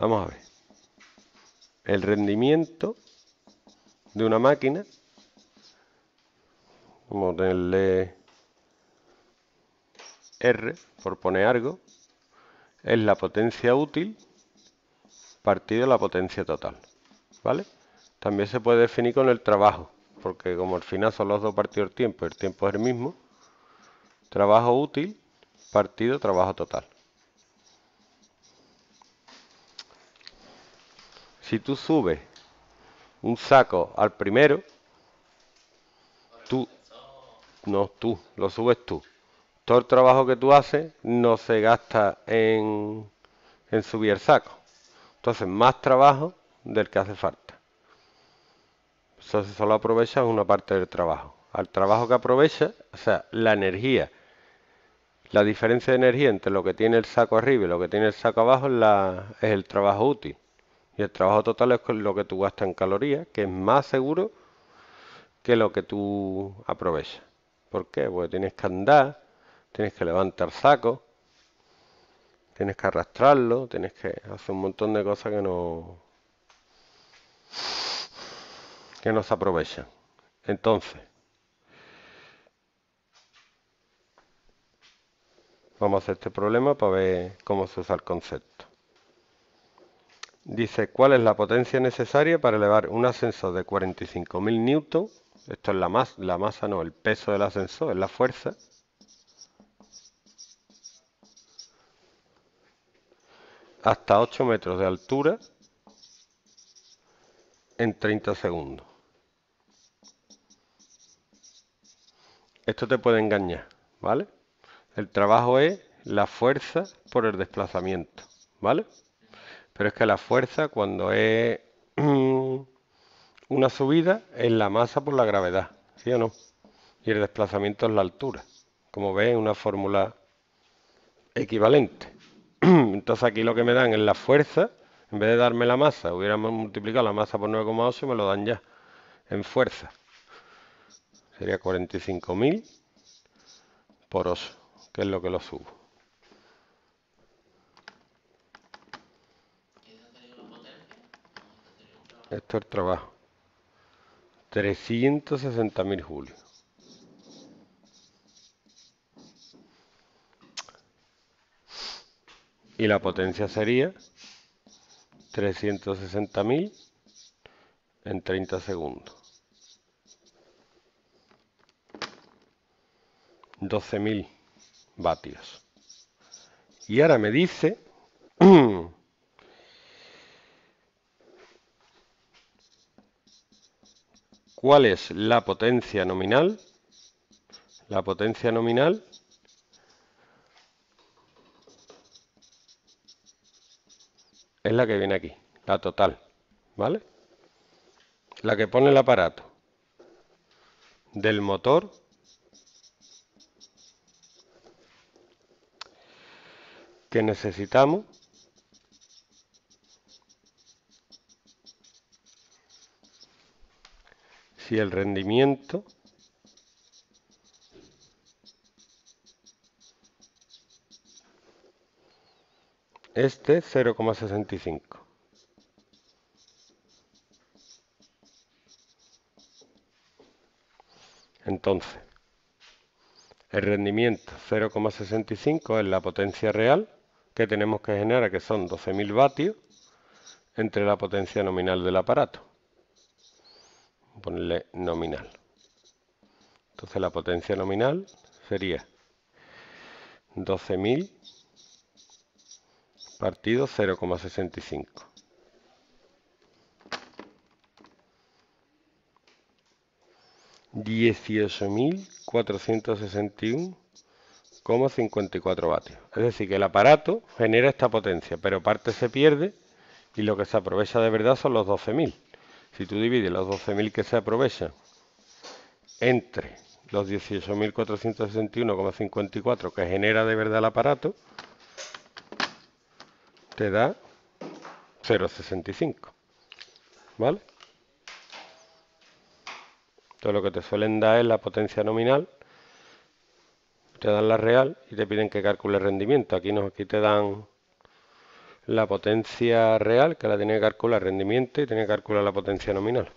Vamos a ver. El rendimiento de una máquina. Vamos a R, por poner algo. Es la potencia útil partido la potencia total. ¿Vale? También se puede definir con el trabajo, porque como al final son los dos partidos el tiempo, el tiempo es el mismo. Trabajo útil partido trabajo total. Si tú subes un saco al primero, tú, no tú, lo subes tú. Todo el trabajo que tú haces no se gasta en, en subir el saco. Entonces, más trabajo del que hace falta. Entonces, solo aprovechas una parte del trabajo. Al trabajo que aprovecha, o sea, la energía, la diferencia de energía entre lo que tiene el saco arriba y lo que tiene el saco abajo es el trabajo útil. Y el trabajo total es lo que tú gastas en calorías, que es más seguro que lo que tú aprovechas. ¿Por qué? Porque tienes que andar, tienes que levantar saco, tienes que arrastrarlo, tienes que hacer un montón de cosas que no que no se aprovechan. Entonces, vamos a hacer este problema para ver cómo se usa el concepto dice cuál es la potencia necesaria para elevar un ascensor de 45.000 newton. Esto es la masa, la masa no, el peso del ascensor, es la fuerza. Hasta 8 metros de altura en 30 segundos. Esto te puede engañar, ¿vale? El trabajo es la fuerza por el desplazamiento, ¿vale? Pero es que la fuerza cuando es una subida es la masa por la gravedad, ¿sí o no? Y el desplazamiento es la altura, como en una fórmula equivalente. Entonces aquí lo que me dan es la fuerza, en vez de darme la masa, hubiéramos multiplicado la masa por 9,8 y me lo dan ya en fuerza. Sería 45.000 por oso, que es lo que lo subo. Esto es trabajo. 360.000 julios. Y la potencia sería 360.000 en 30 segundos. 12.000 vatios. Y ahora me dice ¿Cuál es la potencia nominal? La potencia nominal es la que viene aquí, la total, ¿vale? La que pone el aparato del motor que necesitamos si el rendimiento este 0,65 entonces el rendimiento 0,65 es la potencia real que tenemos que generar que son 12.000 vatios entre la potencia nominal del aparato ponerle nominal. Entonces la potencia nominal sería 12.000 partido 0,65. 18.461,54 vatios. Es decir, que el aparato genera esta potencia, pero parte se pierde y lo que se aprovecha de verdad son los 12.000. Si tú divides los 12.000 que se aprovechan entre los 18.461,54 que genera de verdad el aparato, te da 0,65. ¿Vale? Entonces lo que te suelen dar es la potencia nominal, te dan la real y te piden que calcules rendimiento. Aquí, aquí te dan la potencia real, que la tiene que calcular rendimiento y tenía que calcular la potencia nominal.